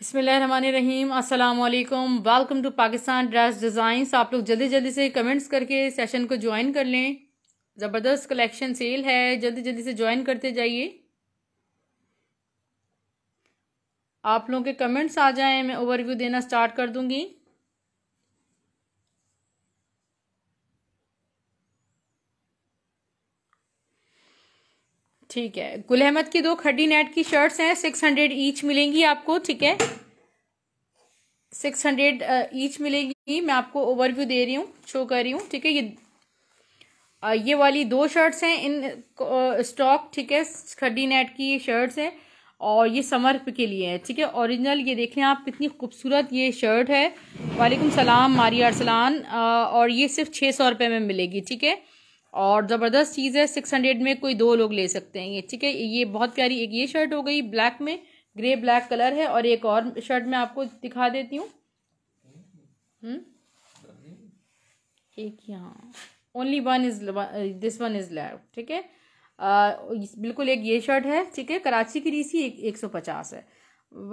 बसमीम अल्लाम welcome to Pakistan dress designs आप लोग जल्दी जल्दी से कमेंट्स करके सेशन को ज्वाइन कर लें ज़बरदस्त कलेक्शन सेल है जल्दी जल्दी से ज्वाइन करते जाइए आप लोगों के कमेंट्स आ जाएं मैं ओवरव्यू देना स्टार्ट कर दूंगी ठीक है गुल अहमद की दो खड्डी नेट की शर्ट्स हैं सिक्स हंड्रेड ईच मिलेंगी आपको ठीक है सिक्स हंड्रेड ईच मिलेगी मैं आपको ओवरव्यू दे रही हूँ शो कर रही हूँ ठीक है ये आ, ये वाली दो शर्ट्स हैं इन स्टॉक ठीक है खड्डी नेट की ये शर्ट्स हैं और ये समर के लिए है ठीक है ओरिजिनल ये देख लें आप कितनी खूबसूरत ये शर्ट है वालेकुम सलाम मारिया अरसलान और ये सिर्फ छः सौ रुपये में मिलेगी ठीक है और ज़बरदस्त चीज़ है सिक्स हंड्रेड में कोई दो लोग ले सकते हैं ये ठीक है ये बहुत प्यारी एक ये शर्ट हो गई ब्लैक में ग्रे ब्लैक कलर है और एक और शर्ट मैं आपको दिखा देती हूँ हम्म? एक यहाँ only one is this one is left ठीक है बिल्कुल एक ये शर्ट है ठीक है कराची की रीसी एक, एक सौ पचास है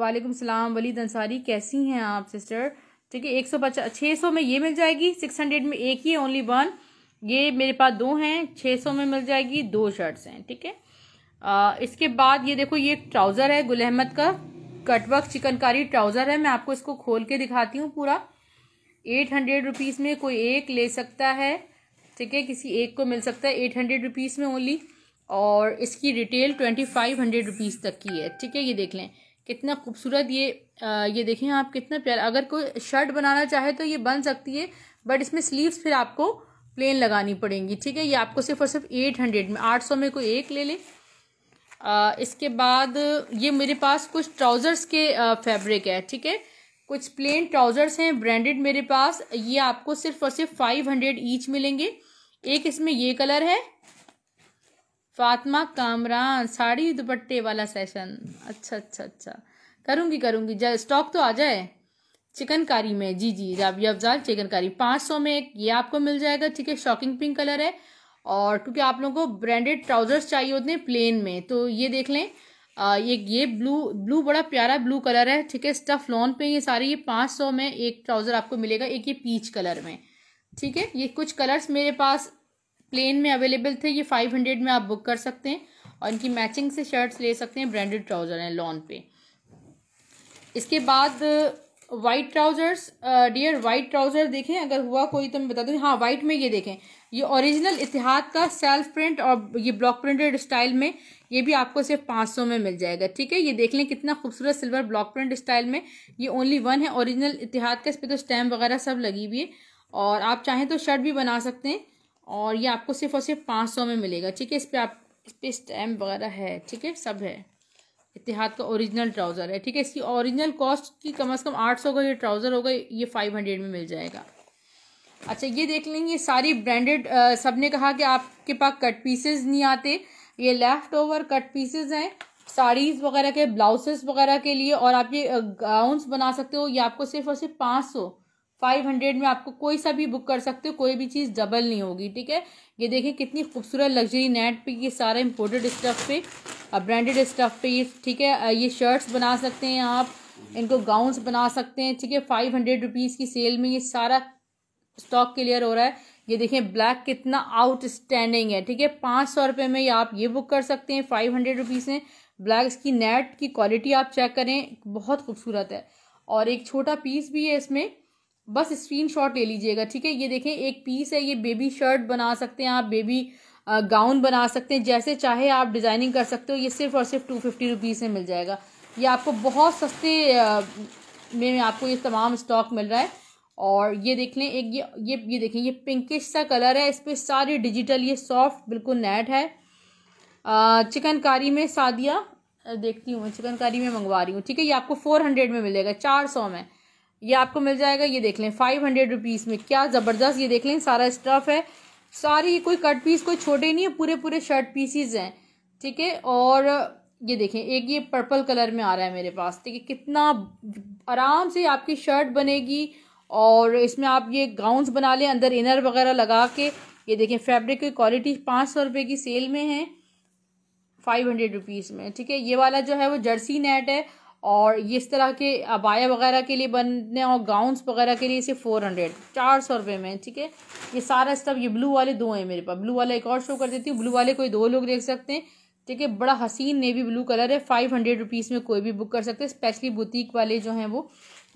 वालेकुम सलाम वलीद अंसारी कैसी हैं आप सिस्टर ठीक है एक सौ पचास छः सौ में ये मिल जाएगी सिक्स हंड्रेड में एक ही ओनली वन ये मेरे पास दो हैं छः सौ में मिल जाएगी दो शर्ट्स हैं ठीक है आ, इसके बाद ये देखो ये ट्राउज़र है गुल अहमद का कटवर्क चिकनकारी ट्राउज़र है मैं आपको इसको खोल के दिखाती हूँ पूरा एट हंड्रेड रुपीज़ में कोई एक ले सकता है ठीक है किसी एक को मिल सकता है एट हंड्रेड रुपीज़ में ओनली और इसकी retail twenty five hundred rupees तक की है ठीक है ये देख लें कितना खूबसूरत ये आ, ये देखें आप कितना प्यारा अगर कोई शर्ट बनाना चाहे तो ये बन सकती है बट इसमें स्लीव्स फिर आपको प्लेन लगानी पड़ेंगी ठीक है ये आपको सिर्फ और सिर्फ एट हंड्रेड में आठ सौ में कोई एक ले लें इसके बाद ये मेरे पास कुछ ट्राउज़र्स के फैब्रिक है ठीक है कुछ प्लेन ट्राउज़र्स हैं ब्रांडेड मेरे पास ये आपको सिर्फ और सिर्फ फाइव हंड्रेड ईच मिलेंगे एक इसमें ये कलर है फातमा कामरान साड़ी दुपट्टे वाला सेशन अच्छा अच्छा अच्छा करूँगी करूंगी स्टॉक तो आ जाए चिकनकारी में जी जी राबी अफजाल चिकनकारी पाँच सौ में एक ये आपको मिल जाएगा ठीक है शॉकिंग पिंक कलर है और क्योंकि आप लोगों को ब्रांडेड ट्राउजर्स चाहिए होते हैं प्लेन में तो ये देख लें ये ये ब्लू ब्लू बड़ा प्यारा ब्लू कलर है ठीक है स्टफ लॉन पे ये सारे ये पाँच सौ में एक ट्राउज़र आपको मिलेगा एक ये पीच कलर में ठीक है ये कुछ कलर्स मेरे पास प्लेन में अवेलेबल थे ये फाइव हंड्रेड में आप बुक कर सकते हैं और इनकी मैचिंग से शर्ट्स ले सकते हैं ब्रांडेड ट्राउज़र हैं लॉन पे इसके बाद white trousers dear white trouser देखें अगर हुआ कोई तो मैं बता दूँ हाँ वाइट में ये देखें ये ओरिजिनल इतिहाद का सेल्फ प्रिंट और ये ब्लॉक प्रिंटेड स्टाइल में ये भी आपको सिर्फ पाँच सौ में मिल जाएगा ठीक है ये देख लें कितना खूबसूरत सिल्वर ब्लॉक प्रिंट स्टाइल में ये ओनली वन है ओरिजिनल इतिहाद का इस पर तो स्टैम्प वगैरह सब लगी हुई है और आप चाहें तो शर्ट भी बना सकते हैं और ये आपको सिर्फ और सिर्फ पाँच सौ में मिलेगा ठीक है इस पर आप इस पर स्टैम्प वगैरह है ठीक है सब है इतिहाद का ओरिजिनल ट्राउज़र है ठीक है इसकी ओरिजिनल कॉस्ट की कम अज़ कम आठ सौ का ये ट्राउज़र होगा ये फाइव हंड्रेड में मिल जाएगा अच्छा ये देख लेंगे सारी ब्रांडेड सब ने कहा कि आपके पास कट पीसेज नहीं आते ये लेफ़्ट ओवर कट पीसेज हैं साड़ीज़ वगैरह के ब्लाउजेस वगैरह के लिए और आप ये गाउन्स बना सकते हो ये आपको सिर्फ और सिर्फ पाँच सौ फाइव हंड्रेड में आपको कोई सा भी बुक कर सकते हो कोई भी चीज़ डबल नहीं होगी ठीक है ये देखें कितनी खूबसूरत लग्जरी नेट पे ये सारा इम्पोर्टेड स्टफ पे ब्रांडेड स्टफ पीस ठीक है ये शर्ट्स बना सकते हैं आप इनको गाउन्स बना सकते हैं ठीक है फाइव हंड्रेड रुपीज़ की सेल में ये सारा स्टॉक क्लियर हो रहा है ये देखें ब्लैक कितना आउटस्टैंडिंग है ठीक है पाँच सौ रुपये में आप ये बुक कर सकते हैं फाइव हंड्रेड रुपीज़ में ब्लैक इसकी नेट की क्वालिटी आप चेक करें बहुत खूबसूरत है और एक छोटा पीस भी है इसमें बस स्क्रीन शॉट ले लीजिएगा ठीक है ये देखें एक पीस है ये बेबी शर्ट बना सकते हैं आप बेबी गाउन बना सकते हैं जैसे चाहे आप डिज़ाइनिंग कर सकते हो ये सिर्फ और सिर्फ टू फिफ्टी रुपीज़ में मिल जाएगा ये आपको बहुत सस्ते में आपको ये तमाम स्टॉक मिल रहा है और ये देख लें एक ये ये ये देखें ये पिंकिश सा कलर है इस पर सारी डिजिटल ये सॉफ्ट बिल्कुल नेट है चिकनकारी में सादिया देखती हूँ चिकनकारी में मंगवा रही हूँ ठीक है ये आपको फोर हंड्रेड में मिलेगा चार सौ में ये आपको मिल जाएगा ये देख लें फाइव हंड्रेड रुपीज़ में क्या ज़बरदस्त ये देख लें सारा स्टफ़ है सारे ये कोई कट पीस कोई छोटे नहीं है पूरे पूरे शर्ट पीसीज हैं ठीक है और ये देखें एक ये पर्पल कलर में आ रहा है मेरे पास ठीक है कितना आराम से आपकी शर्ट बनेगी और इसमें आप ये गाउन्स बना लें अंदर इनर वगैरह लगा के ये देखें फैब्रिक की क्वालिटी पाँच सौ रुपये की सेल में है फाइव हंड्रेड रुपीज़ में ठीक है ये वाला जो है वो जर्सी नेट है और ये इस तरह के अबाया वगैरह के लिए बनने और गाउन वगैरह के लिए इसे फोर हंड्रेड चार सौ रुपये में ठीक है ये सारा स्टफ ये ब्लू वाले दो हैं मेरे पास ब्लू वाला एक और शो कर देती हूँ ब्लू वाले कोई दो लोग देख सकते हैं ठीक है बड़ा हसीन नेवी ब्लू कलर है फाइव हंड्रेड रुपीज़ में कोई भी बुक कर सकते हैं स्पेशली बुटीक वाले जो हैं वो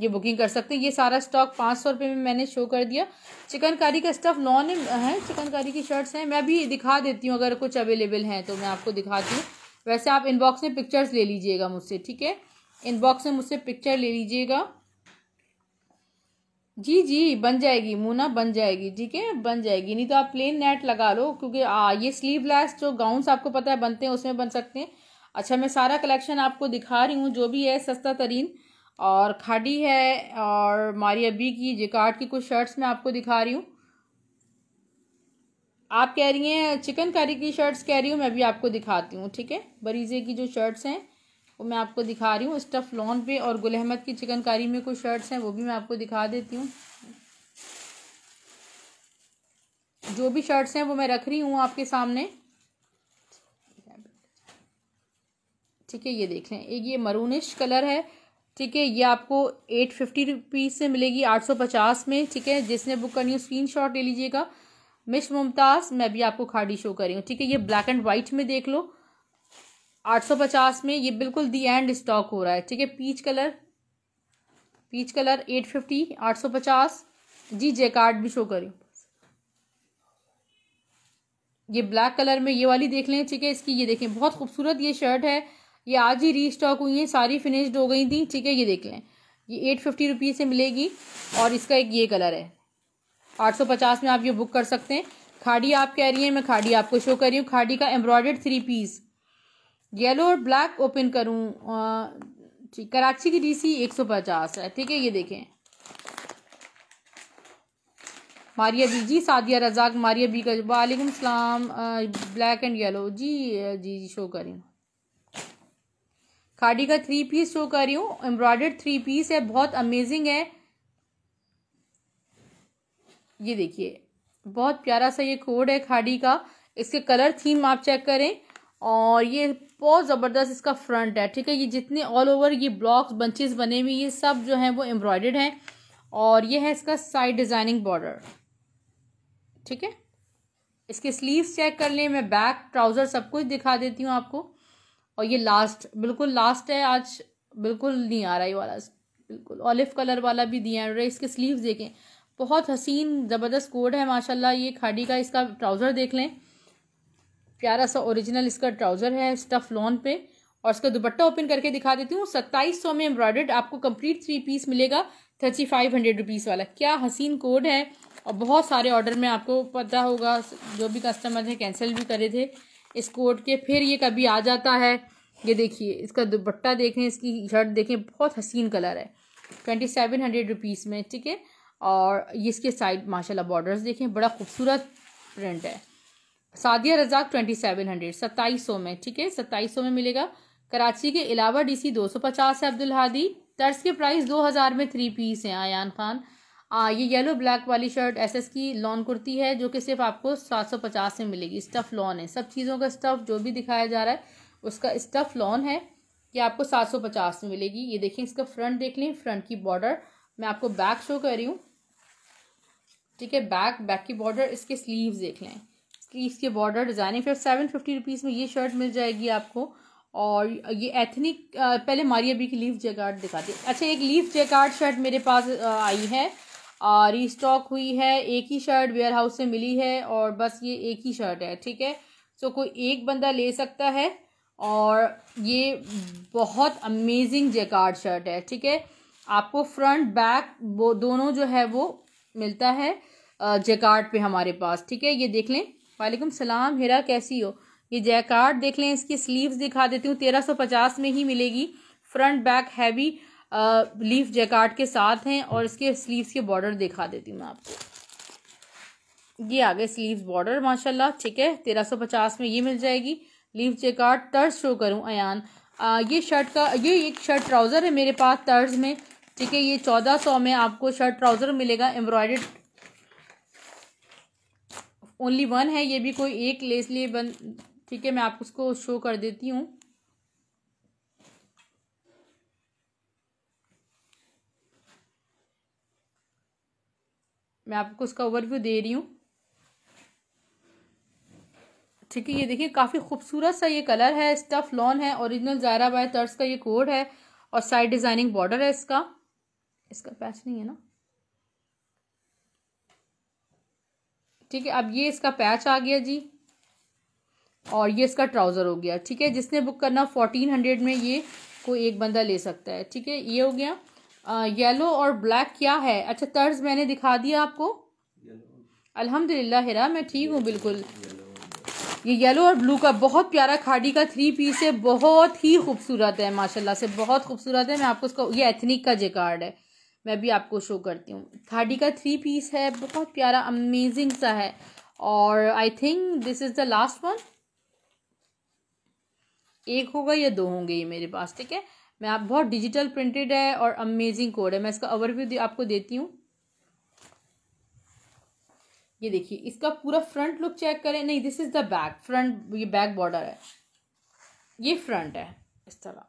ये बुकिंग कर सकते हैं ये सारा स्टॉक पाँच सौ रुपये में मैंने शो कर दिया चिकनकारी का स्टफ़ नॉन है चिकनकारी की शर्ट्स हैं मैं भी दिखा देती हूँ अगर कुछ अवेलेबल हैं तो मैं आपको दिखाती हूँ वैसे आप इनबॉक्स में पिक्चर्स ले लीजिएगा मुझसे ठीक है इनबॉक्स में मुझसे पिक्चर ले लीजिएगा जी जी बन जाएगी मुना बन जाएगी ठीक है बन जाएगी नहीं तो आप प्लेन नेट लगा लो क्योंकि आ, ये स्लीवलेस जो गाउन्स आपको पता है बनते हैं उसमें बन सकते हैं अच्छा मैं सारा कलेक्शन आपको दिखा रही हूँ जो भी है सस्ता तरीन और खाडी है और मारिया बी की जिकार्ड की कुछ शर्ट्स मैं आपको दिखा रही हूँ आप कह रही हैं चिकन करी की शर्ट्स कह रही हूँ मैं भी आपको दिखाती हूँ ठीक है बरीज़े की जो शर्ट्स हैं वो मैं आपको दिखा रही हूँ स्टफ लॉन पे और गुल अहमद की चिकनकारी में कुछ शर्ट्स हैं वो भी मैं आपको दिखा देती हूँ जो भी शर्ट्स हैं वो मैं रख रही हूँ आपके सामने ठीक है ये देख लें एक ये मरूनिश कलर है ठीक है ये आपको एट फिफ्टी रुपीज़ से मिलेगी आठ सौ पचास में ठीक है जिसने बुक करनी हो स्क्रीन शॉट ले लीजिएगा मिश मुमताज़ मैं भी आपको खाड़ी शो कर रही हूँ ठीक है ये ब्लैक एंड व्हाइट में देख लो 850 में ये बिल्कुल दी एंड स्टॉक हो रहा है ठीक है पीच कलर पीच कलर 850 850 जी जैकार्ड भी शो करी ये ब्लैक कलर में ये वाली देख लें ठीक है इसकी ये देखें बहुत खूबसूरत ये शर्ट है ये आज ही री स्टॉक हुई है सारी फिनिश्ड हो गई थी ठीक है ये देख लें ये एट फिफ्टी रुपीज़ से मिलेगी और इसका एक ये कलर है आठ सौ पचास में आप ये बुक कर सकते हैं खाड़ी आप कह रही हैं मैं खाड़ी आपको शो कर रही हूँ खाड़ी का एम्ब्रॉयडर्ड थ्री पीस येलो और ब्लैक ओपन करूँ ठीक कराची की डीसी 150 है ठीक है ये देखें Maria B ji Sadia Razzaq Maria B का वालेकुम सलाम ब्लैक एंड येलो जी जी जी शो कर रही हूँ खाड़ी का थ्री पीस शो कर रही हूँ एम्ब्रॉयडर्ड थ्री पीस है बहुत अमेजिंग है ये देखिए बहुत प्यारा सा ये कोड है खाड़ी का इसके कलर थीम आप चेक करें और ये बहुत ज़बरदस्त इसका फ्रंट है ठीक है ये जितने ऑल ओवर ये ब्लॉक्स बंचेस बने हुए ये सब जो हैं वो एम्ब्रॉयडर्ड हैं और ये है इसका साइड डिज़ाइनिंग बॉर्डर ठीक है इसके स्लीव्स चेक कर लें मैं बैक ट्राउज़र सब कुछ दिखा देती हूँ आपको और ये लास्ट बिल्कुल लास्ट है आज बिल्कुल नहीं आ रहा ये वाला बिल्कुल ऑलिव कलर वाला भी दिया है इसके स्लीव्स देखें बहुत हसीन ज़बरदस्त कोड है माशाल्लाह ये खाड़ी का इसका ट्राउज़र देख लें प्यारा सा ओरिजिनल इसका ट्राउज़र है स्टफ लॉन पे और इसका दुपट्टा ओपन करके दिखा देती हूँ सत्ताईस सौ में एम्ब्रॉयडर्ड आपको कंप्लीट थ्री पीस मिलेगा थर्टी फाइव हंड्रेड रुपीज़ वाला क्या हसीन कोड है और बहुत सारे ऑर्डर में आपको पता होगा जो भी कस्टमर है कैंसिल भी करे थे इस कोड के फिर ये कभी आ जाता है ये देखिए इसका दुपट्टा देखें इसकी शर्ट देखें बहुत हसीन कलर है ट्वेंटी सेवन हंड्रेड रुपीज़ में ठीक है और ये इसके साइड माशाल्लाह बॉर्डर्स देखें बड़ा खूबसूरत प्रिंट है Sadia Razzaq twenty seven hundred सत्ताईस सौ में ठीक है सत्ताईस सौ में मिलेगा कराची के अलावा डीसी दो सौ पचास है अब्दुल हादी तर्स के प्राइस दो हज़ार में थ्री पीस हैं आयान खान आ, ये येलो ब्लैक वाली शर्ट एसएस की लॉन कुर्ती है जो कि सिर्फ आपको सात सौ पचास में मिलेगी स्टफ़ लॉन है सब चीज़ों का स्टफ़ जो भी दिखाया जा रहा है उसका स्टफ़ लॉन है ये आपको सात सौ पचास में मिलेगी ये देखें इसका फ्रंट देख लें फ्रंट की बॉर्डर मैं आपको बैक शो कर रही हूँ ठीक है बैक बैक की बॉर्डर इसके स्लीव्स देख लें स्लीव्स के बॉर्डर डिज़ाइनिंग फिर सेवन फिफ्टी रुपीज़ में ये शर्ट मिल जाएगी आपको और ये एथनिक पहले मारिया अभी की लीफ जेकार्ड दिखा दी अच्छा एक लीफ जेकार्ड शर्ट मेरे पास आई है और रीस्टॉक हुई है एक ही शर्ट वेयर हाउस से मिली है और बस ये एक ही शर्ट है ठीक है सो कोई एक बंदा ले सकता है और ये बहुत अमेजिंग जेकार्ड शर्ट है ठीक है आपको फ्रंट बैक वो दोनों जो है वो मिलता है जैकार्ड पे हमारे पास ठीक है ये देख लें वालेकुम सलाम हेरा कैसी हो ये जैकार्ड देख लें इसकी स्लीव्स दिखा देती हूँ तेरह सौ पचास में ही मिलेगी front back heavy leaf jacquard के साथ हैं और इसके स्लीव्स के बॉर्डर दिखा देती हूँ मैं आपको ये आ गए स्लीव्स बॉर्डर माशाल्लाह ठीक है तेरह सौ पचास में ये मिल जाएगी लीफ जैकार्ड तर्ज शो करूँ अन ये शर्ट का ये एक शर्ट ट्राउज़र है मेरे पास तर्ज में ठीक है ये चौदह सौ में आपको शर्ट ट्राउज़र मिलेगा एम्ब्रॉयड ओनली वन है ये भी कोई एक लेस लिए बन ठीक है मैं आपको उसको शो कर देती हूँ मैं आपको उसका ओवरव्यू दे रही हूँ ठीक है ये देखिए काफ़ी खूबसूरत सा ये कलर है स्टफ लॉन है ओरिजिनल जारा बाय तर्स का ये कोड है और साइड डिज़ाइनिंग बॉर्डर है इसका इसका पैच नहीं है ना ठीक है अब ये इसका पैच आ गया जी और ये इसका ट्राउज़र हो गया ठीक है जिसने बुक करना फोर्टीन हंड्रेड में ये कोई एक बंदा ले सकता है ठीक है ये हो गया येलो और ब्लैक क्या है अच्छा तर्ज मैंने दिखा दिया आपको अल्हम्दुलिल्लाह हिरा मैं ठीक हूँ बिल्कुल ये येलो और ब्लू का बहुत प्यारा खाड़ी का थ्री पीस है बहुत ही खूबसूरत है माशाल्लाह से बहुत खूबसूरत है मैं आपको उसका ये एथनिक का जे कार्ड है मैं भी आपको शो करती हूँ खाडी का थ्री पीस है बहुत प्यारा अमेजिंग सा है और I think this is the last one एक होगा या दो होंगे ये मेरे पास ठीक है मैं आप बहुत डिजिटल प्रिंटेड है और अमेजिंग कोड है मैं इसका ओवरव्यू आपको देती हूँ ये देखिए इसका पूरा फ्रंट लुक चेक करें नहीं this is the back front ये बैक बॉर्डर है ये फ्रंट है इस तरह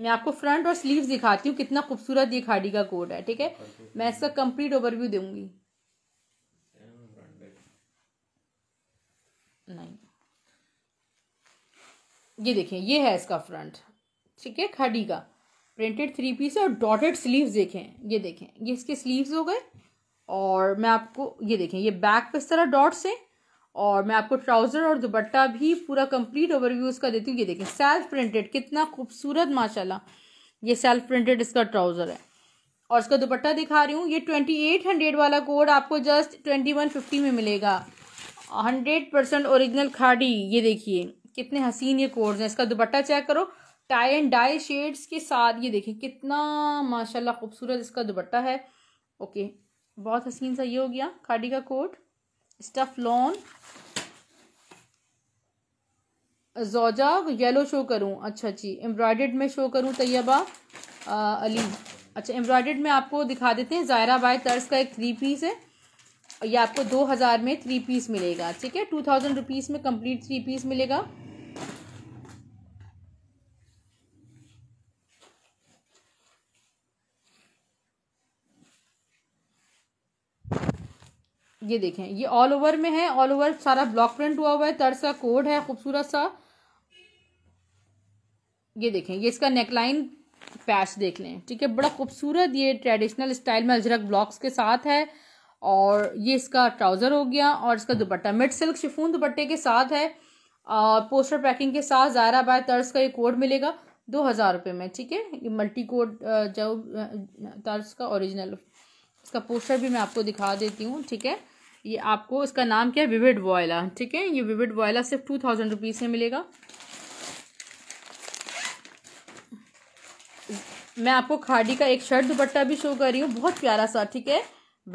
मैं आपको फ्रंट और स्लीव दिखाती हूँ कितना खूबसूरत ये खाड़ी का कोड है ठीक है मैं इसका कंप्लीट ओवरव्यू दूंगी नहीं ये देखें ये है इसका फ्रंट ठीक है खाड़ी का प्रिंटेड थ्री पीस और डॉटेड स्लीव्स देखें ये देखें ये इसके स्लीव्स हो गए और मैं आपको ये देखें ये बैक पे इस तरह डॉट्स हैं और मैं आपको ट्राउज़र और दुपट्टा भी पूरा कंप्लीट ओवरव्यू उसका देती हूँ ये देखें सेल्फ प्रिंटेड कितना खूबसूरत माशाल्लाह ये सेल्फ प्रिंटेड इसका ट्राउज़र है और इसका दुपट्टा दिखा रही हूँ ये ट्वेंटी एट हंड्रेड वाला कोड आपको जस्ट ट्वेंटी वन फिफ्टी में मिलेगा हंड्रेड परसेंट ओरिजिनल खाड़ी ये देखिए कितने हसीन ये कोड्स हैं इसका दुपट्टा चेक करो टाई एंड डाई शेड्स के साथ ये देखें कितना माशाल्लाह खूबसूरत इसका दुपट्टा है ओके बहुत हसीन सा ये हो गया खाड़ी का कोड लॉन जोजा येलो शो करूँ अच्छा जी एम्ब्रॉयड में शो करूं तैयबा अली अच्छा एम्ब्रॉयड में आपको दिखा देते हैं ज़ायरा बाय तर्स का एक थ्री पीस है ये आपको दो हज़ार में थ्री पीस मिलेगा ठीक है टू थाउजेंड रुपीज़ में कंप्लीट थ्री पीस मिलेगा ये देखें ये ऑल ओवर में है ऑल ओवर सारा ब्लॉक प्रिंट हुआ हुआ है तरसा कोड है खूबसूरत सा ये देखें ये इसका नेकलाइन पैच देख लें ठीक है बड़ा खूबसूरत ये ट्रेडिशनल स्टाइल में अजरक ब्लॉक्स के साथ है और ये इसका ट्राउज़र हो गया और इसका दुपट्टा मिड सिल्क शिफून दुपट्टे के साथ है और पोस्टर पैकिंग के साथ ज़ायरा बाय तर्स का ये कोड मिलेगा दो हज़ार रुपये में ठीक है ये मल्टी कोड जो तर्स का ओरिजिनल इसका पोस्टर भी मैं आपको दिखा देती हूँ ठीक है ये आपको इसका नाम क्या है विविड वॉयला ठीक है ये विविड वॉयला सिर्फ टू थाउजेंड रुपीज़ में मिलेगा मैं आपको खाड़ी का एक शर्ट दुपट्टा भी शो कर रही हूँ बहुत प्यारा सा ठीक है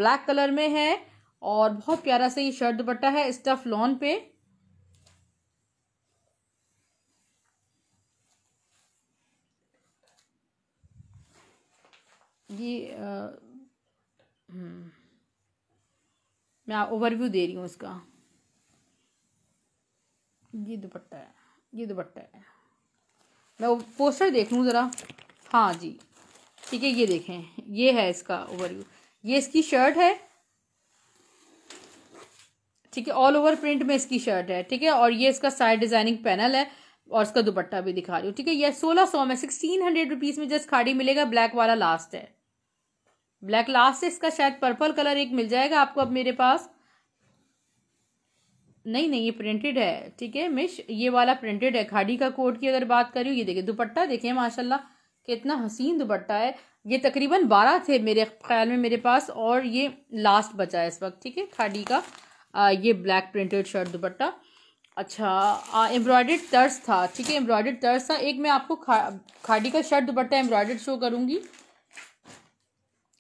ब्लैक कलर में है और बहुत प्यारा सा ये शर्ट दुपट्टा है स्टफ लॉन पे ये आ, मैं ओवरव्यू दे रही हूँ इसका ये दुपट्टा है ये दुपट्टा है मैं पोस्टर देख लूँ ज़रा हाँ जी ठीक है ये देखें ये है इसका ओवरव्यू ये इसकी शर्ट है ठीक है ऑल ओवर प्रिंट में इसकी शर्ट है ठीक है और ये इसका साइड डिजाइनिंग पैनल है और इसका दुपट्टा भी दिखा रही हूँ ठीक है ये सोलह सौ में सिक्सटीन हंड्रेड रुपीज़ में जस्ट खाड़ी मिलेगा ब्लैक वाला लास्ट है ब्लैक लास्ट इसका शायद पर्पल कलर एक मिल जाएगा आपको अब मेरे पास नहीं नहीं ये प्रिंटेड है ठीक है मिश ये वाला प्रिंटेड है खाड़ी का कोट की अगर बात करूँ ये देखिए दुपट्टा देखिए माशाल्लाह कितना हसीन दुपट्टा है ये तकरीबन बारह थे मेरे ख्याल में मेरे पास और ये लास्ट बचा है इस वक्त ठीक है खाड़ी का आ, ये ब्लैक प्रिंटेड शर्ट दुपट्टा अच्छा एम्ब्रॉयडर्ड तर्स था ठीक है एम्ब्रॉयडर्ड तर्स था एक मैं आपको खा खाड़ी का शर्ट दुपट्टा एम्ब्रॉयडर्ड शो करूँगी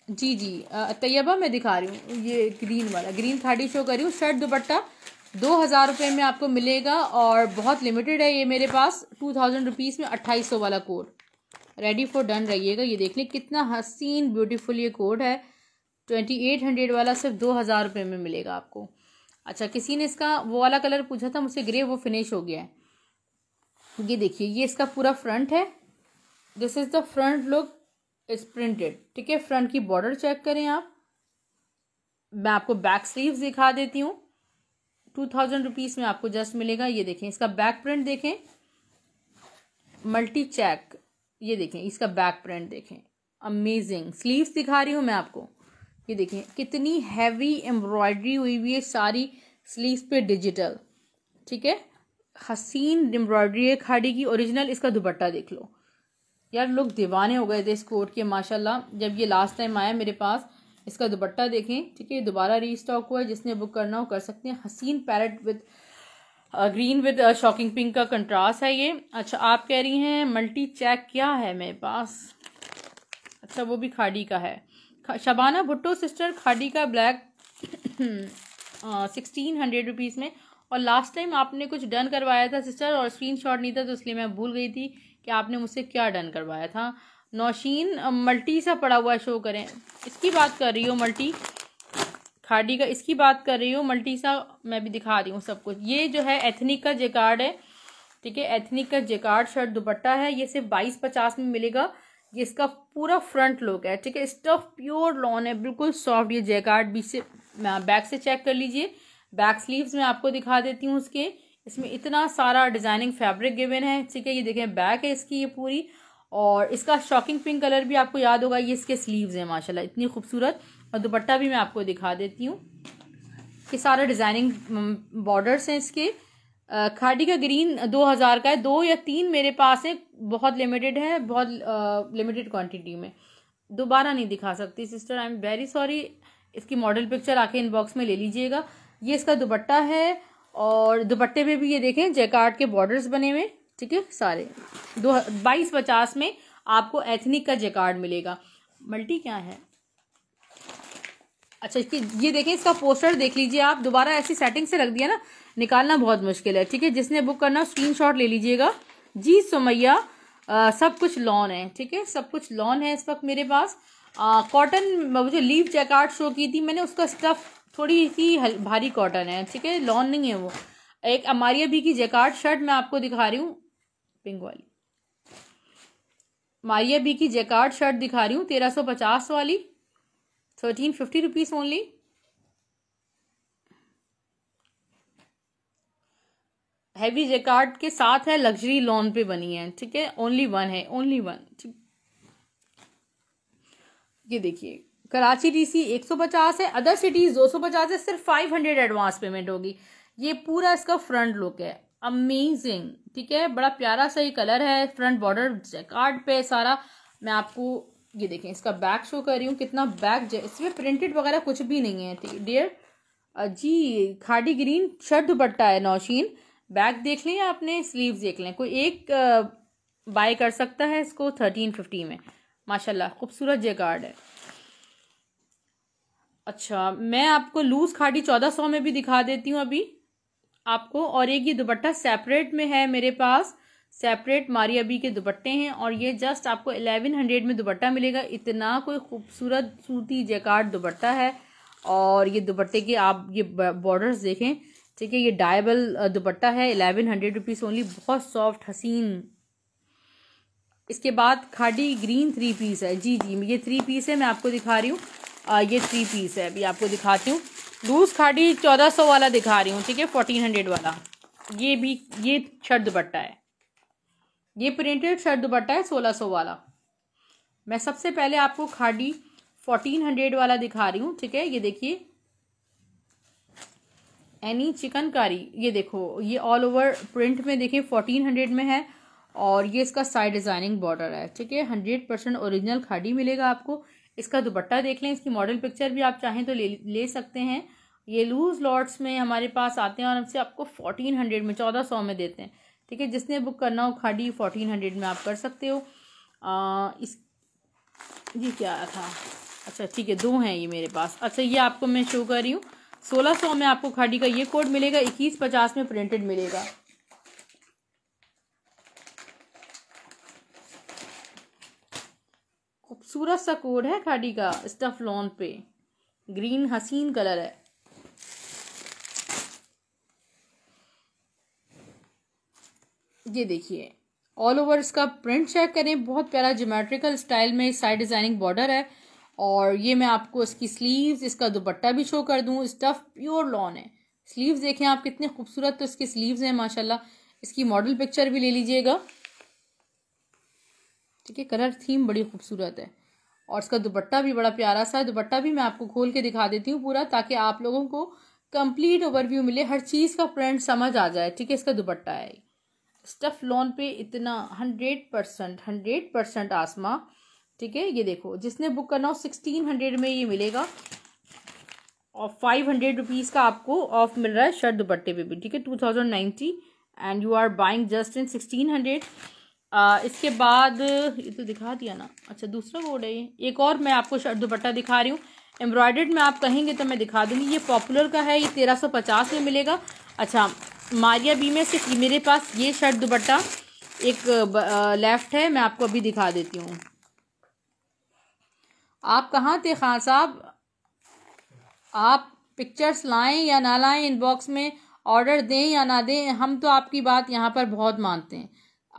जी जी तैयबा मैं दिखा रही हूँ ये ग्रीन वाला ग्रीन थाड़ी शो कर रही हूँ शर्ट दुपट्टा दो हज़ार रुपये में आपको मिलेगा और बहुत लिमिटेड है ये मेरे पास टू थाउजेंड रुपीज़ में अट्ठाईस सौ वाला कोड रेडी फॉर डन रहिएगा ये देख लें कितना हसीन ब्यूटीफुल ये कोड है ट्वेंटी एट हंड्रेड वाला सिर्फ दो हज़ार रुपये में मिलेगा आपको अच्छा किसी ने इसका वो वाला कलर पूछा था मुझसे ग्रे वो फिनिश हो गया है ये देखिए ये इसका पूरा फ्रंट है this is the front look is printed ठीक है फ्रंट की बॉर्डर चेक करें आप मैं आपको बैक स्लीव दिखा देती हूँ टू थाउजेंड रुपीज़ में आपको जस्ट मिलेगा ये देखें इसका बैक प्रिंट देखें मल्टी चेक ये देखें इसका बैक प्रिंट देखें अमेजिंग स्लीव्स दिखा रही हूँ मैं आपको ये देखें कितनी हैवी एम्ब्रॉयडरी हुई हुई है सारी स्लीव्स पे डिजिटल ठीक है हसीन एम्ब्रॉयडरी है खाड़ी की ओरिजिनल इसका दुपट्टा देख लो यार लोग दीवाने हो गए थे इस कोट के माशाल्लाह जब ये लास्ट टाइम आया मेरे पास इसका दुपट्टा देखें ठीक है ये दोबारा री स्टॉक हुआ है जिसने बुक करना हो कर सकते हैं हसीन parrot with green with shocking pink का कंट्रास्ट है ये अच्छा आप कह रही हैं मल्टी चेक क्या है मेरे पास अच्छा वो भी खाड़ी का है शबाना भुट्टो सिस्टर खाड़ी का ब्लैक सिक्सटीन हंड्रेड रुपीज़ में और लास्ट टाइम आपने कुछ डन करवाया था सिस्टर और स्क्रीनशॉट नहीं था तो इसलिए मैं भूल गई थी कि आपने मुझसे क्या डन करवाया था नौशीन मल्टी सा पड़ा हुआ शो करें इसकी बात कर रही हो मल्टी खाड़ी का इसकी बात कर रही हो मल्टी सा मैं भी दिखा रही हूँ सब कुछ ये जो है एथनिक का जेकार्ड है ठीक है एथनिक का जेकार्ड शर्ट दुपट्टा है ये सिर्फ बाईस पचास में मिलेगा ये इसका पूरा फ्रंट लुक है ठीक है स्टफ प्योर लॉन है बिल्कुल सॉफ्ट ये जेकार्ड बीच से बैक से चेक कर लीजिए बैक स्लीव्स में आपको दिखा देती हूँ उसके इसमें इतना सारा डिज़ाइनिंग फैब्रिक गिवन है ठीक है ये देखें बैक है इसकी ये पूरी और इसका शॉकिंग पिंक कलर भी आपको याद होगा ये इसके स्लीव्स हैं माशाल्लाह इतनी खूबसूरत और दुपट्टा भी मैं आपको दिखा देती हूँ ये सारा डिज़ाइनिंग बॉर्डर्स हैं इसके खाड़ी का ग्रीन दो हज़ार का है दो या तीन मेरे पास है बहुत लिमिटेड है बहुत लिमिटेड क्वांटिटी में दोबारा नहीं दिखा सकती sister I am very sorry इसकी मॉडल पिक्चर आके इनबॉक्स में ले लीजिएगा ये इसका दुपट्टा है और दुपट्टे पे भी ये देखें जैकार्ड के बॉर्डर्स बने हुए ठीक है सारे दो बाईस पचास में आपको एथनिक का जैकार्ड मिलेगा मल्टी क्या है अच्छा इसकी ये देखें इसका पोस्टर देख लीजिए आप दोबारा ऐसी सेटिंग से रख दिया ना निकालना बहुत मुश्किल है ठीक है जिसने बुक करना शॉट ले लीजिएगा जी सुमैया सब कुछ लॉन है ठीक है सब कुछ लॉन है इस वक्त मेरे पास कॉटन मुझे लीव जैकार्ड शो की थी मैंने उसका स्टफ़ थोड़ी सी भारी कॉटन है ठीक है लॉन नहीं है वो एक अमारिया भी की जैकार्ड शर्ट मैं आपको दिखा रही हूँ पिंक वाली मारिया बी की जैकार्ड शर्ट दिखा रही हूँ तेरह सौ पचास वाली thirteen fifty rupees only heavy jacquard के साथ है लग्जरी लॉन पे बनी है ठीक है ओनली वन है ओनली वन ठीक ये देखिए कराची डीसी 150 है अदर सिटीज़ 250 है सिर्फ 500 एडवांस पेमेंट होगी ये पूरा इसका फ्रंट लुक है अमेजिंग ठीक है बड़ा प्यारा सा ये कलर है फ्रंट बॉर्डर कार्ड पे सारा मैं आपको ये देखें इसका बैक शो कर रही हूँ कितना बैक इसमें प्रिंटेड वगैरह कुछ भी नहीं है ठीक डियर जी खाडी ग्रीन शर्ट दुपट्टा है नौशीन बैक देख लें या अपने देख लें कोई एक बाय कर सकता है इसको थर्टीन फिफ्टी में माशाल्लाह खूबसूरत कार्ड है अच्छा मैं आपको लूज खाटी चौदह सौ में भी दिखा देती हूँ अभी आपको और एक ये दुपट्टा सेपरेट में है मेरे पास सेपरेट मारी अभी के दुपट्टे हैं और ये जस्ट आपको एलेवन हंड्रेड में दुपट्टा मिलेगा इतना कोई खूबसूरत सूती जैकार्ड दुपट्टा है और ये दुपट्टे के आप ये बॉर्डर्स देखें ठीक है ये डायबल दुपट्टा है एलेवन हंड्रेड रुपीज़ ओनली बहुत सॉफ्ट हसीन इसके बाद खाडी ग्रीन थ्री पीस है जी जी ये थ्री पीस है मैं आपको दिखा रही हूँ ये थ्री पीस है अभी आपको दिखाती हूँ लूज खाड़ी चौदह सौ वाला दिखा रही हूँ ठीक है फोर्टीन हंड्रेड वाला ये भी ये शर्ट दुपट्टा है ये प्रिंटेड शर्ट दुपट्टा है सोलह सौ वाला मैं सबसे पहले आपको खाड़ी फोर्टीन हंड्रेड वाला दिखा रही हूँ ठीक है ये देखिए एनी चिकनकारी ये देखो ये ऑल ओवर प्रिंट में देखिए फोर्टीन हंड्रेड में है और ये इसका साइड डिज़ाइनिंग बॉर्डर है ठीक है हंड्रेड परसेंट ओरिजिनल खाड़ी मिलेगा आपको इसका दुपट्टा देख लें इसकी मॉडल पिक्चर भी आप चाहें तो ले ले सकते हैं ये लूज़ लॉट्स में हमारे पास आते हैं और हमसे आपको फोर्टीन हंड्रेड में चौदह सौ में देते हैं ठीक है जिसने बुक करना हो खाड़ी फोर्टीन हंड्रेड में आप कर सकते हो आ, इस ये क्या था अच्छा ठीक है दो हैं ये मेरे पास अच्छा ये आपको मैं शो कर रही हूँ सोलह सौ में आपको खाड़ी का ये कोड मिलेगा इक्कीस पचास में प्रिंटेड मिलेगा खूबसूरत सा कोड है खाड़ी का स्टफ लॉन पे ग्रीन हसीन कलर है ये देखिए ऑल ओवर इसका प्रिंट चेक करें बहुत प्यारा जोमेट्रिकल स्टाइल में साइड डिजाइनिंग बॉर्डर है और ये मैं आपको इसकी स्लीव्स इसका दुपट्टा भी शो कर दूं स्टफ प्योर लॉन है स्लीव्स देखें आप कितने खूबसूरत तो इसके स्लीव्स हैं माशाल्लाह इसकी मॉडल पिक्चर भी ले लीजिएगा ठीक है कलर थीम बड़ी खूबसूरत है और इसका दुपट्टा भी बड़ा प्यारा सा है दुपट्टा भी मैं आपको खोल के दिखा देती हूँ पूरा ताकि आप लोगों को कंप्लीट ओवरव्यू मिले हर चीज़ का प्रिंट समझ आ जाए ठीक है इसका दुपट्टा है स्टफ लोन पे इतना hundred percent hundred percent Asma ठीक है ये देखो जिसने बुक करना हो सिक्सटीन हंड्रेड में ये मिलेगा और फाइव हंड्रेड रुपीज़ का आपको ऑफ मिल रहा है शर्ट दुपट्टे पे भी ठीक है two thousand ninety and you are buying just in sixteen hundred uh, इसके बाद ये तो दिखा दिया ना अच्छा दूसरा बोर्ड है ये एक और मैं आपको शर्ट दुपट्टा दिखा रही हूँ एम्ब्रॉयडर्ड में आप कहेंगे तो मैं दिखा दूंगी ये पॉपुलर का है ये तेरह सौ पचास में मिलेगा अच्छा मारिया बी में सिर्फ मेरे पास ये शर्ट दुपट्टा एक लेफ़्ट है मैं आपको अभी दिखा देती हूँ आप कहाँ थे खान साहब आप पिक्चर्स लाएं या ना लाएं इनबॉक्स में ऑर्डर दें या ना दें हम तो आपकी बात यहाँ पर बहुत मानते हैं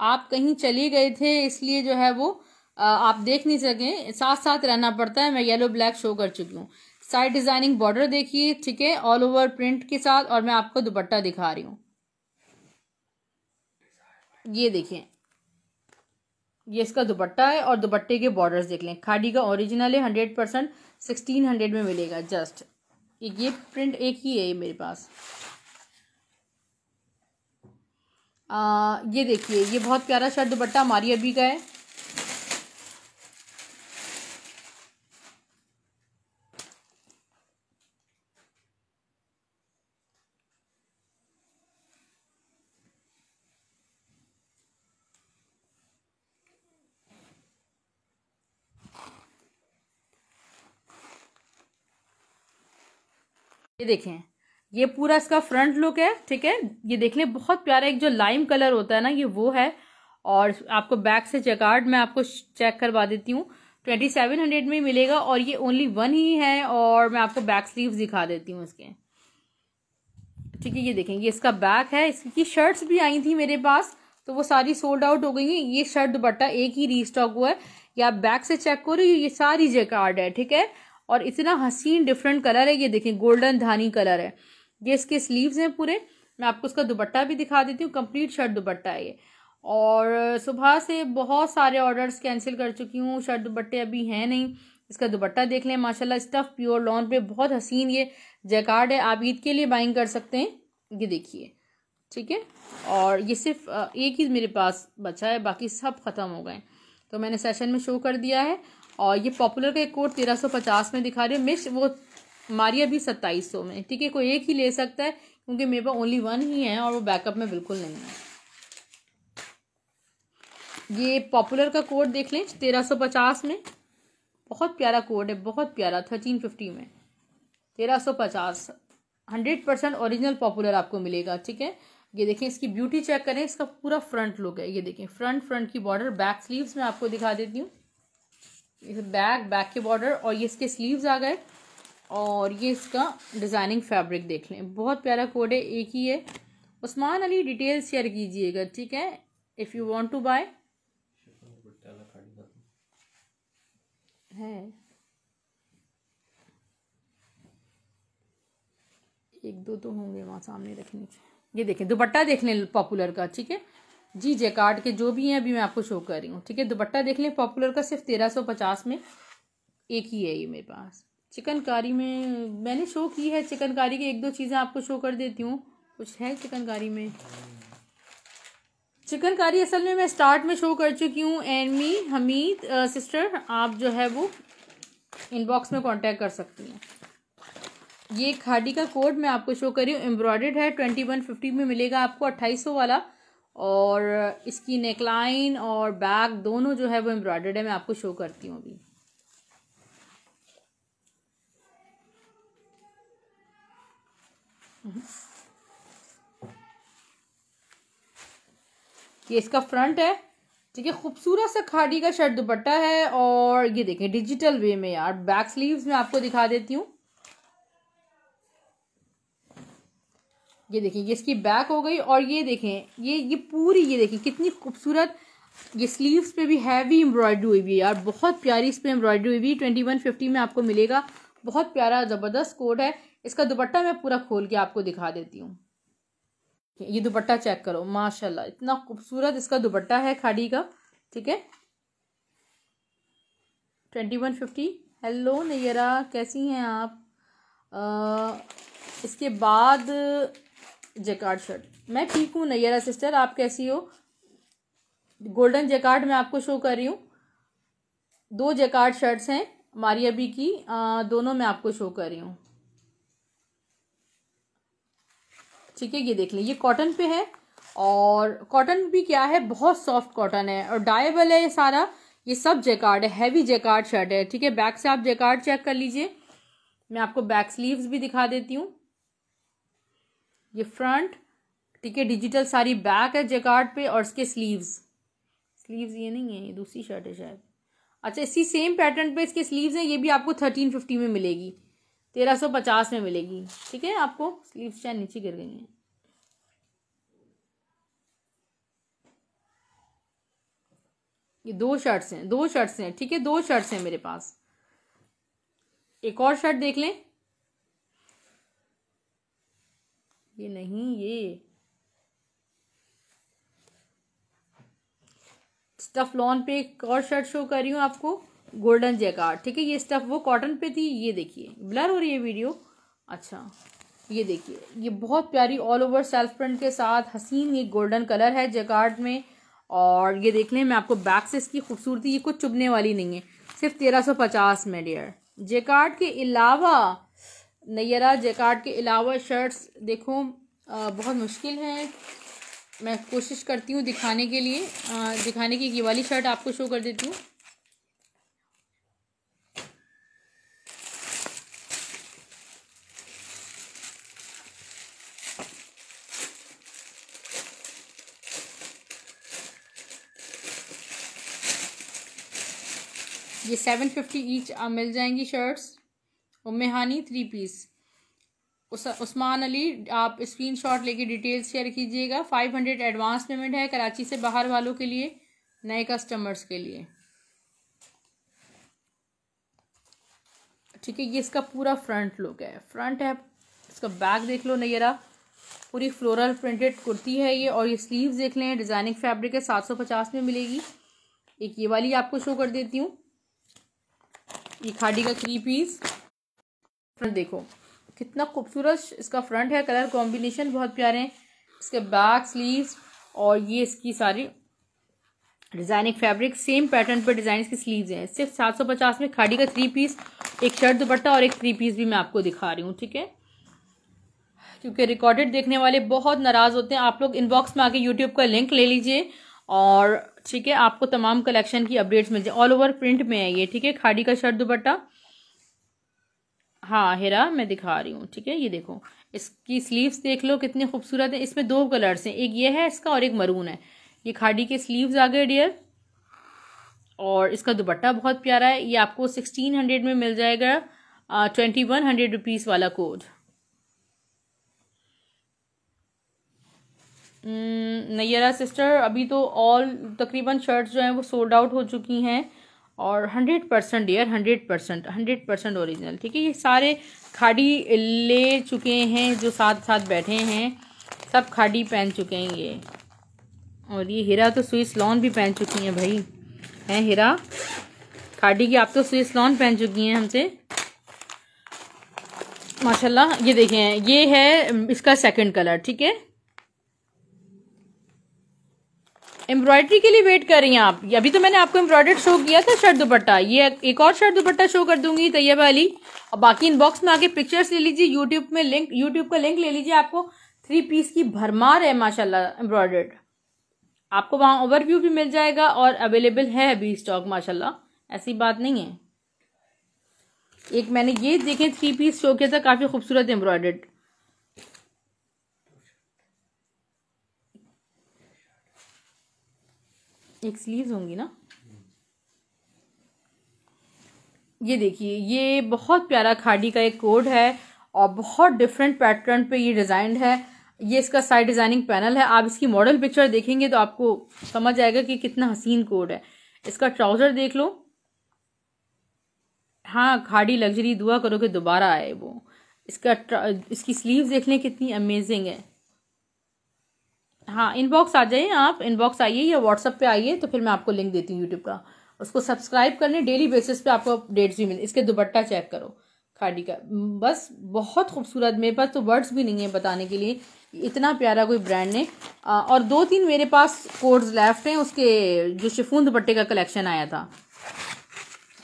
आप कहीं चले गए थे इसलिए जो है वो आप देख नहीं सकें साथ साथ रहना पड़ता है मैं येलो ब्लैक शो कर चुकी हूँ साइड डिज़ाइनिंग बॉर्डर देखिए ठीक है ऑल ओवर प्रिंट के साथ और मैं आपको दुपट्टा दिखा रही हूँ ये देखिए ये इसका दुपट्टा है और दुपट्टे के बॉर्डर्स देख लें खाड़ी का ओरिजिनल है हंड्रेड परसेंट सिक्सटीन हंड्रेड में मिलेगा जस्ट ये प्रिंट एक ही है ये मेरे पास ये देखिए ये बहुत प्यारा शर्ट दुपट्टा हमारी अभी का है ये देखें ये पूरा इसका फ्रंट लुक है ठीक है ये देख लें बहुत प्यारा एक जो लाइम कलर होता है ना ये वो है और आपको बैक से चेकआउट मैं आपको चेक करवा देती हूँ ट्वेंटी सेवन हंड्रेड में मिलेगा और ये ओनली वन ही है और मैं आपको बैक स्लीव्स दिखा देती हूँ इसके ठीक है ये देखें ये इसका बैक है इसकी शर्ट्स भी आई थी मेरे पास तो वो सारी सोल्ड आउट हो गई हैं ये शर्ट दुपट्टा एक ही रीस्टॉक हुआ है या आप बैक से चेक करो ये सारी जेकार्ड है ठीक है और इतना हसीन डिफरेंट कलर है ये देखें गोल्डन धानी कलर है ये इसके स्लीव्स हैं पूरे मैं आपको उसका दुपट्टा भी दिखा देती हूँ कंप्लीट शर्ट दुपट्टा है ये और सुबह से बहुत सारे ऑर्डर्स कैंसिल कर चुकी हूँ शर्ट दुपट्टे अभी हैं नहीं इसका दुपट्टा देख लें माशाल्लाह स्टफ प्योर लॉन पे बहुत हसीन ये जैकार्ड है आप ईद के लिए बाइंग कर सकते हैं ये देखिए ठीक है और ये सिर्फ एक ही मेरे पास बचा है बाकी सब ख़त्म हो गए तो मैंने सेशन में शो कर दिया है और ये पॉपुलर का एक कोट तेरह सौ पचास में दिखा रही है मिश वो मारिया भी सत्ताईस सौ में ठीक है कोई एक ही ले सकता है क्योंकि मेरे पास ओनली वन ही है और वो बैकअप में बिल्कुल नहीं है ये पॉपुलर का कोड देख लें तेरह सौ पचास में बहुत प्यारा कोड है बहुत प्यारा थर्टीन फिफ्टी में तेरह सौ पचास हंड्रेड परसेंट ओरिजिनल पॉपुलर आपको मिलेगा ठीक है ये देखें इसकी ब्यूटी चेक करें इसका पूरा फ्रंट लुक है ये देखें फ्रंट फ्रंट की बॉर्डर बैक स्लीव्स में आपको दिखा देती हूँ बैक बैक के बॉर्डर और ये इसके स्लीव्स आ गए और ये इसका डिज़ाइनिंग फैब्रिक देख लें बहुत प्यारा कोड है एक ही है उस्मान अली डिटेल शेयर कीजिएगा ठीक है if you want to buy है एक दो तो होंगे वहाँ सामने रखने के ये देखें दुपट्टा देख लें पॉपुलर का ठीक है जी जैकार्ड के जो भी हैं अभी मैं आपको शो कर रही हूँ ठीक है दुपट्टा देख लें पॉपुलर का सिर्फ तेरह सौ पचास में एक ही है ये मेरे पास चिकनकारी में मैंने शो की है चिकनकारी की एक दो चीज़ें आपको शो कर देती हूँ कुछ है चिकनकारी में चिकनकारी असल में मैं स्टार्ट में शो कर चुकी हूँ एनमी हमीद सिस्टर आप जो है वो इनबॉक्स में कांटेक्ट कर सकती हैं ये खाडी का कोड मैं आपको शो कर रही हूँ एम्ब्रॉयड है ट्वेंटी वन फिफ्टी में मिलेगा आपको अट्ठाईस सौ वाला और इसकी नेकलाइन और बैग दोनों जो है वो एम्ब्रॉयड है मैं आपको शो करती हूँ अभी हम्म। ये इसका फ्रंट है ठीक है खूबसूरत सा खाड़ी का शर्ट दुपट्टा है और ये देखें डिजिटल वे में यार बैक स्लीव्स में आपको दिखा देती हूँ ये देखें ये इसकी बैक हो गई और ये देखें ये ये पूरी ये देखिए कितनी खूबसूरत ये स्लीव्स पे भी हैवी एम्ब्रॉयडरी हुई भी है यार बहुत प्यारी इस पर एम्ब्रॉयडरी हुई भी ट्वेंटी वन फिफ्टी में आपको मिलेगा बहुत प्यारा ज़बरदस्त कोट है इसका दुपट्टा मैं पूरा खोल के आपको दिखा देती हूँ ये दुपट्टा चेक करो माशाल्लाह इतना खूबसूरत इसका दुपट्टा है खाड़ी का ठीक है twenty one fifty hello Naira कैसी हैं आप आ, इसके बाद जैकार्ड शर्ट मैं ठीक हूँ नैरा सिस्टर आप कैसी हो गोल्डन जैकार्ड मैं आपको शो कर रही हूँ दो जैकार्ड शर्ट्स हैं मारियाबी की आ, दोनों मैं आपको शो कर रही हूँ ठीक है ये देख लें ये कॉटन पे है और कॉटन भी क्या है बहुत सॉफ्ट कॉटन है और डायबल है ये सारा ये सब जेकार्ड है हैवी जेकार्ड शर्ट है ठीक है बैक से आप जेकार्ड चेक कर लीजिए मैं आपको बैक स्लीव्स भी दिखा देती हूँ ये फ्रंट ठीक है डिजिटल सारी बैक है जेकार्ड पे और इसके स्लीव्स स्लीव्स ये नहीं है ये दूसरी शर्ट है शायद अच्छा इसी सेम पैटर्न पे इसके स्लीव्स हैं ये भी आपको थर्टीन फिफ्टी में मिलेगी तेरह सौ पचास में मिलेगी ठीक है आपको स्लीव चैन नीचे गिर गई है ये दो शर्ट्स हैं दो शर्ट्स हैं ठीक है दो शर्ट्स हैं मेरे पास एक और शर्ट देख लें ये नहीं ये स्टफ लॉन पे एक और शर्ट शो कर रही हूं आपको गोल्डन जैकार्ड ठीक है ये स्टफ वो कॉटन पे थी ये देखिए ब्लर हो रही है वीडियो अच्छा ये देखिए ये बहुत प्यारी ऑल ओवर सेल्फ प्रिंट के साथ हसीन ये गोल्डन कलर है जैकार्ड में और ये देख लें मैं आपको बैक से इसकी खूबसूरती ये कुछ चुभने वाली नहीं है सिर्फ तेरह सौ पचास में डियर जैकार्ड के अलावा नैरा जैकार्ड के अलावा शर्ट्स देखो आ, बहुत मुश्किल है मैं कोशिश करती हूँ दिखाने के लिए आ, दिखाने की ये वाली शर्ट आपको शो कर देती हूँ ये सेवन फिफ्टी ईच मिल जाएंगी shirts Umme Hani three piece Usman Ali आप स्क्रीन शॉट लेके डिटेल्स शेयर कीजिएगा फाइव हंड्रेड एडवांस पेमेंट है कराची से बाहर वालों के लिए नए कस्टमर्स के लिए ठीक है ये इसका पूरा फ्रंट लुक है फ्रंट है इसका बैक देख लो नैरा पूरी फ्लोरल प्रिंटेड कुर्ती है ये और ये स्लीव्स देख लें डिज़ाइनिंग फैब्रिक है सात सौ पचास में मिलेगी एक ये वाली आपको शो कर देती हूँ ये खाड़ी का थ्री पीस फ्रंट देखो कितना खूबसूरत इसका फ्रंट है कलर कॉम्बिनेशन बहुत प्यारे हैं इसके बैक स्लीव्स और ये इसकी सारी डिज़ाइनिंग फैब्रिक सेम पैटर्न पर डिज़ाइन की स्लीव्स हैं सिर्फ सात सौ पचास में खाड़ी का थ्री पीस एक शर्ट दुपट्टा और एक थ्री पीस भी मैं आपको दिखा रही हूँ ठीक है क्योंकि रिकॉर्डेड देखने वाले बहुत नाराज़ होते हैं आप लोग इनबॉक्स में आके यूट्यूब का लिंक ले लीजिए और ठीक है आपको तमाम कलेक्शन की अपडेट्स मिल जाए ऑल ओवर प्रिंट में है ये ठीक है खाड़ी का शर्ट दुपट्टा हाँ हेरा मैं दिखा रही हूँ ठीक है ये देखो इसकी स्लीव्स देख लो कितनी खूबसूरत है इसमें दो कलर्स हैं एक ये है इसका और एक मरून है ये खाड़ी के स्लीव्स आ गए डियर और इसका दुपट्टा बहुत प्यारा है ये आपको सिक्सटीन हंड्रेड में मिल जाएगा ट्वेंटी वन हंड्रेड रुपीज़ वाला कोड हम्म, नैरा सिस्टर अभी तो ऑल तकरीबन शर्ट्स जो हैं वो सोल्ड आउट हो चुकी हैं और हंड्रेड परसेंट ईयर hundred percent hundred percent original ठीक है ये सारे खाड़ी ले चुके हैं जो साथ साथ बैठे हैं सब खाड़ी पहन चुके हैं ये और ये हीरा तो स्विस लॉन भी पहन चुकी हैं भाई हैं हीरा खाड़ी की आप तो स्विस लॉन पहन चुकी हैं हमसे माशाल्लाह ये देखें ये है इसका सेकंड कलर ठीक है एम्ब्रॉयडरी के लिए वेट कर रही हैं आप अभी तो मैंने आपको एम्ब्रॉयडर्ड शो किया था शर्ट दुपट्टा ये एक और शर्ट दुपट्टा शो कर दूंगी तैयबा अली और बाकी इन बॉक्स में आके पिक्चर्स ले लीजिए यूट्यूब में लिंक यूट्यूब का लिंक ले लीजिए आपको थ्री पीस की भरमार है माशाला एम्ब्रॉयडर्ड आपको वहाँ ओवरव्यू भी मिल जाएगा और अवेलेबल है अभी स्टॉक माशाला ऐसी बात नहीं है एक मैंने ये देखे थ्री पीस शो किया था काफ़ी खूबसूरत एम्ब्रॉयडर्ड एक स्लीव होंगी ना ये देखिए ये बहुत प्यारा खाड़ी का एक कोड है और बहुत डिफरेंट पैटर्न पे ये डिज़ाइंड है ये इसका साइड डिज़ाइनिंग पैनल है आप इसकी मॉडल पिक्चर देखेंगे तो आपको समझ आएगा कि कितना हसीन कोड है इसका ट्राउज़र देख लो हाँ खाड़ी लग्जरी दुआ करो कि दोबारा आए वो इसका इसकी स्लीव देख लें कितनी अमेजिंग है हाँ इनबॉक्स आ जाइए आप इनबॉक्स आइए या व्हाट्सअप पे आइए तो फिर मैं आपको लिंक देती हूँ यूट्यूब का उसको सब्सक्राइब कर लें डेली बेसिस पे आपको अपडेट्स भी मिले इसके दुपट्टा चेक करो खाड़ी का बस बहुत खूबसूरत मेरे पास तो वर्ड्स भी नहीं है बताने के लिए इतना प्यारा कोई ब्रांड ने और दो तीन मेरे पास कोड्स लेफ्ट हैं उसके जो शिफून दुपट्टे का कलेक्शन आया था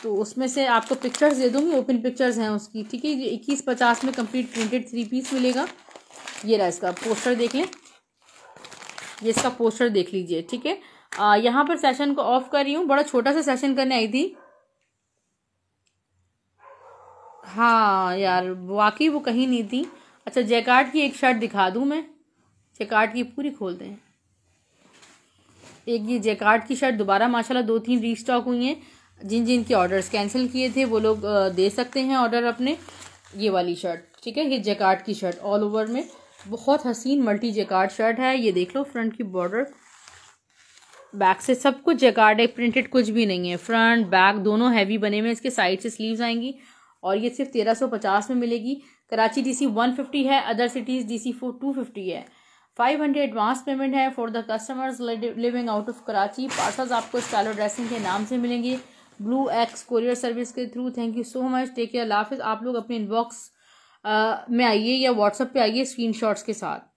तो उसमें से आपको पिक्चर्स दे दूँगी ओपन पिक्चर्स हैं उसकी ठीक है इक्कीस पचास में कम्प्लीट प्रिंटेड थ्री पीस मिलेगा ये रहा इसका पोस्टर देख लें ये इसका पोस्टर देख लीजिए ठीक है यहाँ पर सेशन को ऑफ कर रही हूँ बड़ा छोटा सा सेशन करने आई थी हाँ यार वाकई वो कहीं नहीं थी अच्छा जैकार्ड की एक शर्ट दिखा दूँ मैं जैकार्ड की पूरी खोल दें एक ये जैकार्ड की शर्ट दोबारा माशाल्लाह दो तीन रीस्टॉक हुई हैं जिन जिन के ऑर्डर्स कैंसिल किए थे वो लोग दे सकते हैं ऑर्डर अपने ये वाली शर्ट ठीक है ये जैकार्ड की शर्ट ऑल ओवर में बहुत हसीन मल्टी जेकार्ड शर्ट है ये देख लो फ्रंट की बॉर्डर बैक से सब कुछ जेकार्ड है प्रिंटेड कुछ भी नहीं है फ्रंट बैक दोनों हैवी बने हुए इसके साइड से स्लीव्स आएंगी और ये सिर्फ तेरह सौ पचास में मिलेगी कराची डीसी वन फिफ्टी है other cities DC for two fifty है फाइव हंड्रेड एडवांस पेमेंट है for the customers living out of Karachi parcels आपको स्टाइलो ड्रेसिंग के नाम से मिलेंगे ब्लू एक्स कोरियर सर्विस के through thank you so much take care लाफिज आप लोग अपने इनबॉक्स में आइए या व्हाट्सअप पे आइए स्क्रीनशॉट्स के साथ